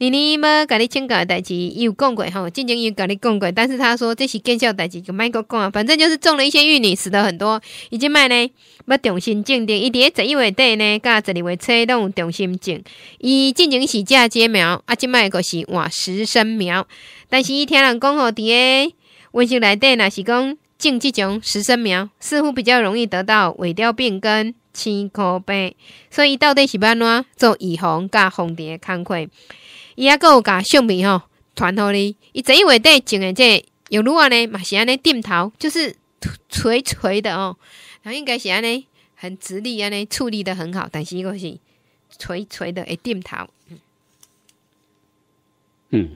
你你甲你请青果代志有讲过吼，进伊有甲你讲过，但是他说这是见效代志，就卖个讲，啊，反正就是种了一些芋泥，死得很多。伊即卖呢要重新种的，伫咧十一月底呢，甲十月初拢有重新种。伊进行是嫁接苗，啊，即卖个是换石生苗。但是伊听人讲吼，伫咧温室内底若是讲种即种石生苗，似乎比较容易得到萎凋病根、青枯病。所以到底是安怎做预防加防治，工快？伊还够有甲相片吼，传互你，伊这一位在种的这有路啊呢，嘛是安尼点头，就是垂垂的哦。后应该是安尼很直立安尼，矗立的很好。但是伊个是垂垂的，会点头。嗯，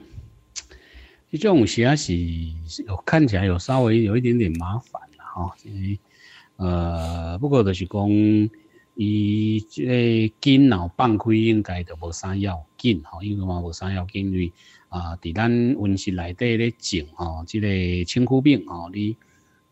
这种啊是有看起来有稍微有一点点麻烦啦吼，因为呃，不过就是讲伊这个筋脑放开，应该都无啥要。紧吼，因为嘛无啥要紧，因为啊，伫咱温室内底咧种吼，即个青枯病吼，你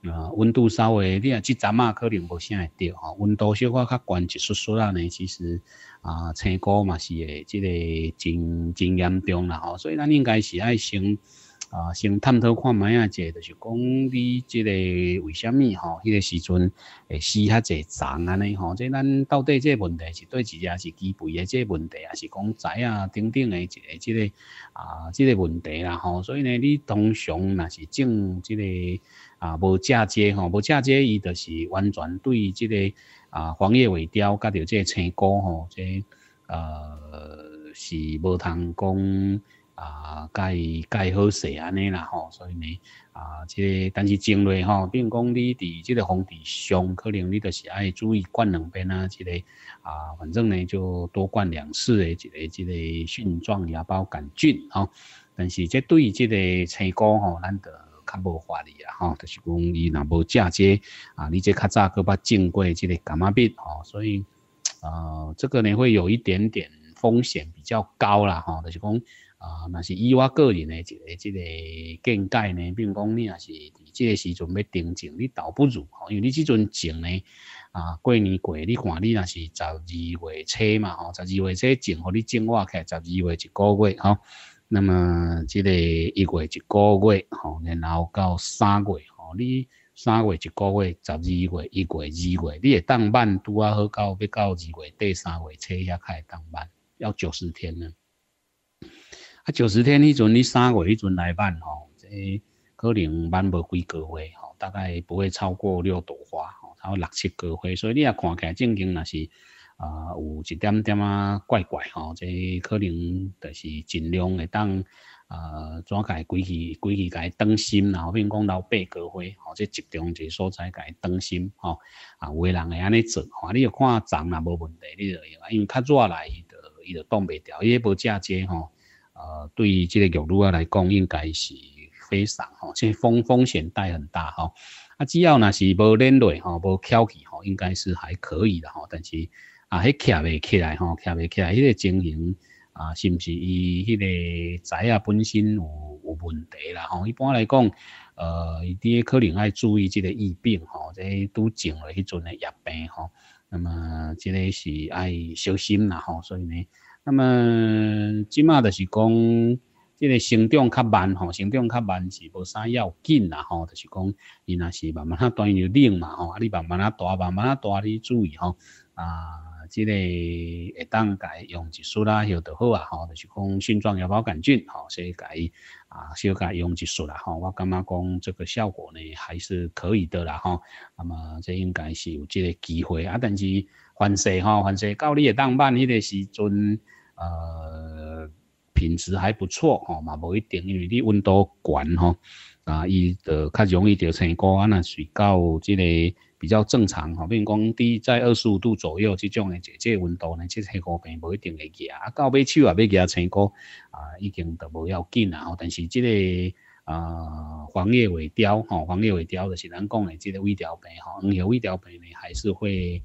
啊温度稍微，你啊即阵啊可能无啥会着吼，温度小可较悬一丝丝啊呢，其实啊青果嘛是诶，即个真真严重啦吼，所以咱应该是爱先。啊，先探讨看卖啊，即就是讲，你即个为虾米吼？迄个时阵会死较济虫安尼吼？即咱到底即个问题是对自己还是基肥诶？即个问题，还是讲仔啊顶顶诶一个即个啊即个问题啦吼？所以呢，你通常若是种即个啊无嫁接吼，无嫁接，伊就是完全对即个啊黄叶尾雕甲着即个青果吼，即呃是无通讲。啊，盖盖好势安尼啦吼，所以呢，啊，即个但是种类吼，比如讲你伫即个防地上，可能你就是爱注意灌两边啊，即个啊，反正呢就多灌两次诶，即个即个性状芽孢杆菌吼。但是即对于即个青光吼，咱就较无法力啊吼，就是讲伊若无嫁接啊，你即较早佫把种过即个感冒病吼，所以啊，这个呢会有一点点风险比较高啦吼，就是讲。啊，那是以我个人的一个这个见解呢，比如讲你也是这个时阵要定种，你倒不如，吼，因为你这阵种呢，啊，过年过，你看你若是十二月初嘛，吼，十二月初种，互你种瓦起，十二月一个月，哦，那么这个一月一个月，哦，然后到三月，哦，你三月一个月，十二月一月二月，你也当万拄啊，好到要到二月第三月初遐开当万，要九十天呢。啊，九十天迄阵，你三月迄阵来办吼，这可能办无几个花吼，大概不会超过六朵花，哦，多六七个花，所以你也看起来正经，那是啊有一点点啊怪怪吼，这可能就是尽量会当呃，怎解规枝规枝改当心，然后变讲到八朵花，哦，这集中一个所在改当心哦，啊，有人会安尼做，看你要看长啦，无问题，你就用，因为较热来伊就伊就挡袂掉，伊无嫁接吼。呃，对于这个玉女啊来讲，应该是非常哈，这风风险带很大哈。啊，只要那是无连累哈，无翘起哈，应该是还可以的哈。但是啊，起起未起来哈，起未起来，迄个情形啊，是唔是伊迄个仔啊本身有有问题啦？哈，一般来讲，呃，伊啲可能爱注意这个疫病哈，即系拄种了迄阵的疫病哈。那么，这个是爱小心啦哈，所以呢。那么即马就是讲，即个成长较慢吼，成长较慢是无啥要紧啦吼，就是讲伊若是慢慢啊锻炼就练嘛吼，啊你慢慢啊大慢慢啊大你注意吼啊，即个会当改用一撮啦，就得好啊吼，就是讲线状芽包杆菌吼，所以改啊少改用一撮啦吼，我感觉讲这个效果呢还是可以的啦吼，那么这应该是有即个机会啊，但是。凡势吼，凡势到你诶当晚迄个时阵，呃，品质还不错吼，嘛无一定，因为你温度悬吼，啊，伊就较容易着成菇啊，那随到即个比较正常吼，比如讲低在二十五度左右这种诶，即即温度呢，即生菇病无一定会起啊，啊，到尾手也尾起成生菇啊，已经都无要紧啦吼，但是即个呃黄叶尾凋吼，黄叶尾凋就是咱讲的即个微凋病吼，黄叶微凋病呢还是会。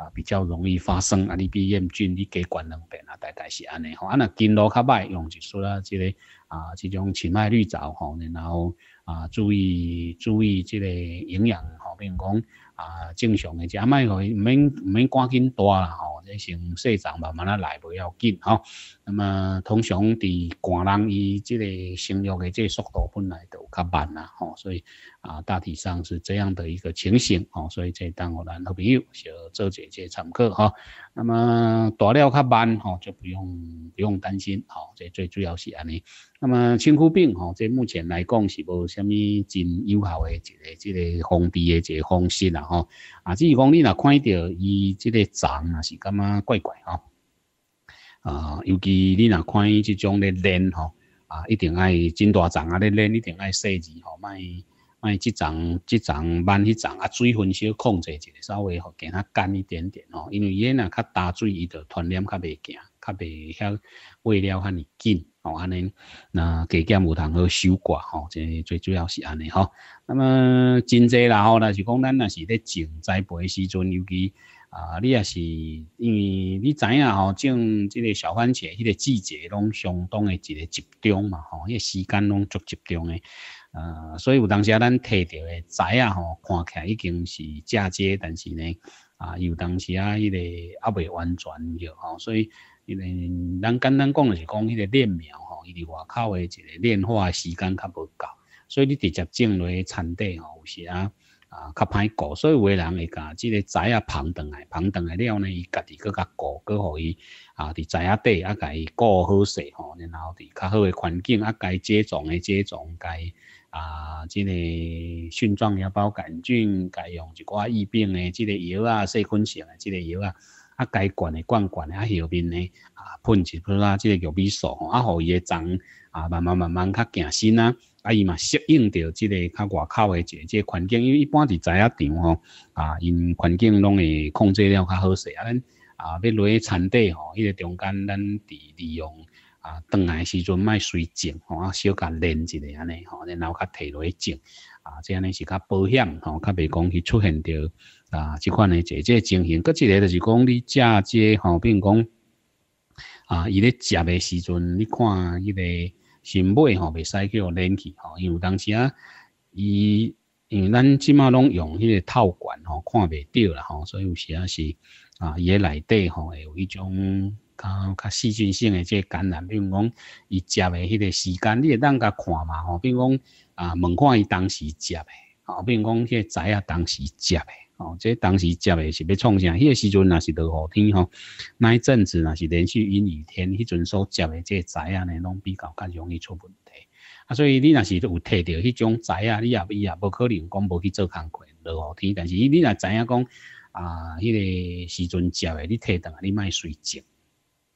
啊，比较容易发生啊，你比厌菌，你加管两遍啊，大概是安尼吼。啊，那经络较歹用，就说了这个啊，这种青麦绿藻吼，然后啊，注意注意这个营养吼，如讲啊，正常诶，只买可以，唔免唔免赶紧大啦吼，你先细长慢慢啊来，不要紧吼。那么通常伫寒人伊这个生育诶这速度本来就较慢啦吼，所以。啊，大体上是这样的一个情形哦，所以这当我们好朋友小做姐姐参考哈。那么大料较慢哈，就不用不用担心哈。这最主要是安尼。那么青枯病哈，这目前来讲是无啥物真有效的一个这个封闭的一个方式啦哈。啊，只是讲你若看到伊这个长啊，是感觉怪怪啊？啊，尤其你若看伊这种的黏哈，啊，一定爱真大长啊的黏，一定爱细致好卖。买这丛、这丛、万迄丛啊，水分小控制一下，稍微给它干一点点哦。因为伊那较大水，伊的团染较袂行，较袂遐为了遐尼紧哦。安尼，那加减有通好收刮吼，即最主要是安尼吼。那么真侪然后，若是讲咱那是咧种栽培时阵，尤其。啊，你也是因为你知影吼、种即个小番茄，迄、个季节拢相当的一个集中嘛吼，迄、个时间拢足集中的。啊，所以有当时啊，咱摕着的栽啊吼，看起来已经是嫁接，但是呢，啊，有当时啊，迄个啊未完全着吼、所以迄个咱简单讲就是讲迄个链苗吼，伊、哦、伫外口的一个炼化时间较无够，所以你直接种落去产地吼、有时啊。啊较歹顾，所以为人会甲即个仔啊捧倒来，捧倒来了呢，伊家己搁较顾，搁互伊啊伫知影底啊，甲伊顾好势吼，然后伫较好诶环境啊，该接种诶接种，该啊即、這个菌状芽孢杆菌，该用一寡疫病诶即个药啊，细菌性诶即个药啊。啊，该灌的灌灌啊，后面呢啊，喷一喷啦，即个玉米素啊，互伊个长啊，慢慢慢慢较行新啊，啊伊嘛适应着即个较外口诶一个即个环境，因为一般伫知影场吼啊，因环境拢会控制了较好势啊，咱啊，要落去田地吼，迄个中间咱伫利用啊，冬闲时阵卖水种吼，啊小甲练一下安尼吼，然后较提落去种啊，即安尼是较保险吼，较未讲去出现着。啊，即款个即个情形，搁一个就是讲，你接接吼，比如讲啊，伊咧食诶时阵，你看迄个新买吼袂使叫冷气吼，因为当时啊，伊因为咱即马拢用迄个套管吼，看袂到啦吼，所以有时啊是啊，伊个内底吼会有一种较较细菌性诶，即感染，比如讲伊食诶迄个时间，你会当甲看嘛吼，比如讲啊，问看伊当时食诶，吼，比如讲迄个仔啊当时食诶，哦，这当时接的是要创啥？迄个时阵也是落雨天吼，那一阵子那是连续阴雨天，迄阵所接的这仔啊呢，拢比较较容易出问题。啊，所以你若是有摕到迄种仔啊，你也伊也无可能讲无去做工课。落雨天，但是你若知影讲啊，迄个时阵接的，你摕来，你卖随接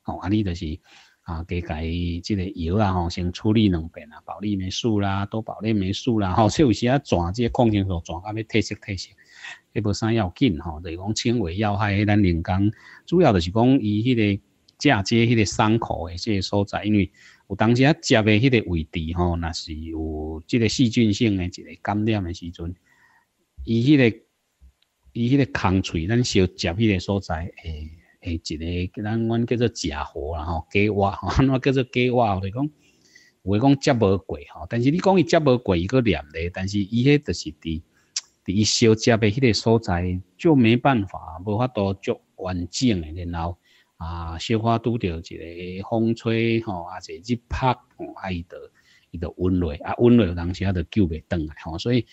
哦，安尼就是。啊，加甲伊即个药啊吼，先处理两遍啊，保利霉素啦，多保利霉素啦吼。即有时啊，转即个抗生素转啊，要褪色褪色，迄无啥要紧吼。就是讲轻微要害，咱人工主要就是讲伊迄个嫁接迄个伤口诶，即个所在，因为有当时啊，接的迄个位置吼，若是有即个细菌性诶一个感染诶时阵，伊迄个伊迄个空喙，咱小接迄个所在诶。诶，一个咱阮叫做假活然后假蛙吼，怎叫做假蛙，就讲，有诶讲接无过吼，但是你讲伊接无过，伊佫念咧，但是伊迄著是伫 伫伊小接诶迄个所在就没办法，无法度足完整诶，然后啊，小可拄着一个风吹吼，一个日拍，吼，啊伊著伊著温落，啊温落，当时啊著救未倒来吼，所以。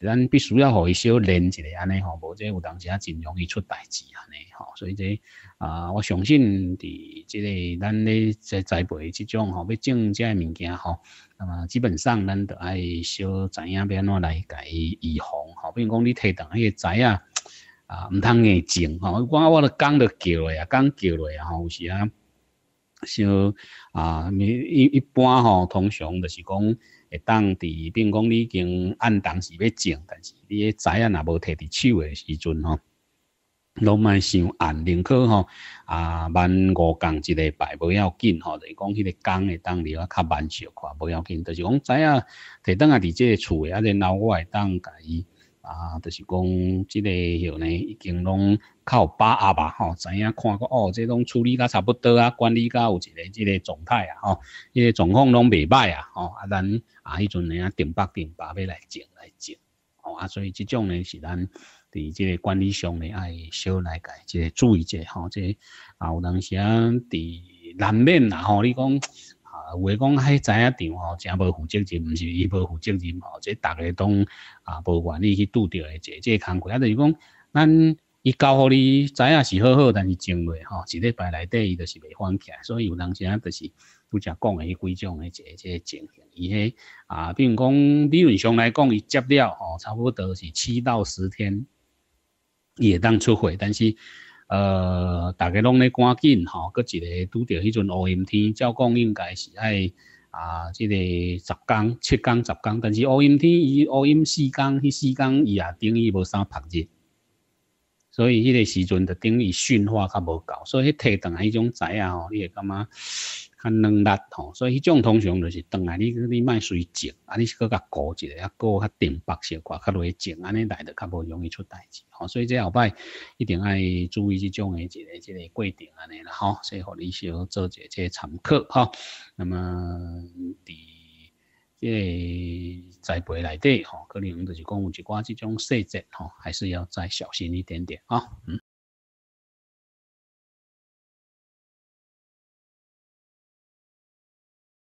咱必须要互伊小练一下，安尼吼，无即有当时啊，真容易出代志安尼吼。所以这啊，我相信伫即个咱咧在栽培即种吼，要种即个物件吼，那么基本上咱着爱小知影要安怎来甲伊预防吼。比如讲，你提动迄个仔啊，啊，毋通硬种吼。我我都讲着叫来啊，讲叫来啊，有时啊，小啊，一一般吼，通常着是讲。会当伫，比如讲你经按当时要种，但是你个仔影若无摕伫手诶时阵吼，拢莫想按零可吼，啊万五工一个拜无要紧吼，就是讲迄个工会当里啊较慢小看无要紧，就是讲仔影摕当啊伫即个厝诶，啊，然后我会当甲伊，啊就是讲即个许呢已经拢。较有把握吧，吼，知影看个哦，即种处理甲差不多啊，管理甲有一个即个状态啊，吼，即个状况拢袂歹啊，吼啊咱啊，迄阵呢啊，定白定白要来整来整，哦啊，所以即种呢是咱伫即个管理上呢爱小来改，即个注意者，吼，即啊，有当时啊，伫南面啦，吼，你讲啊，话讲迄知影定吼，诚无负责任，毋是伊无负责任吼，即个拢啊，无愿意去拄着诶，即即个工啊，就是讲咱。伊交互你，知影是好好，但是种话吼，一礼拜内底伊就是袂翻起，所以有阵时啊，就是有正讲诶，几种诶一个即个情形。伊迄啊，比如讲理论上来讲，伊接了吼，差不多是七到十天会当出货，但是呃，大家拢咧赶紧吼，搁一个拄着迄阵乌阴天，照讲应该是爱啊，即个十天、七天、十天，但是乌阴天伊乌阴四天，迄四天伊也等于无啥晒日。所以迄个时阵，就等于驯化较无够，所以迄摕当来迄种仔啊吼，你会感觉较软力吼。所以迄种通常就是当来你你卖随种，啊你是搁较高一个，啊搁较挺白小挂较容易种，安尼来着较无容易出代志吼。所以这后摆一定要注意即种诶一个、一个规定安尼啦吼，所以互你稍做一个这参考吼，那么，第。在栽培内底吼，可能就是讲有一挂这种细节吼，还是要再小心一点点啊，嗯。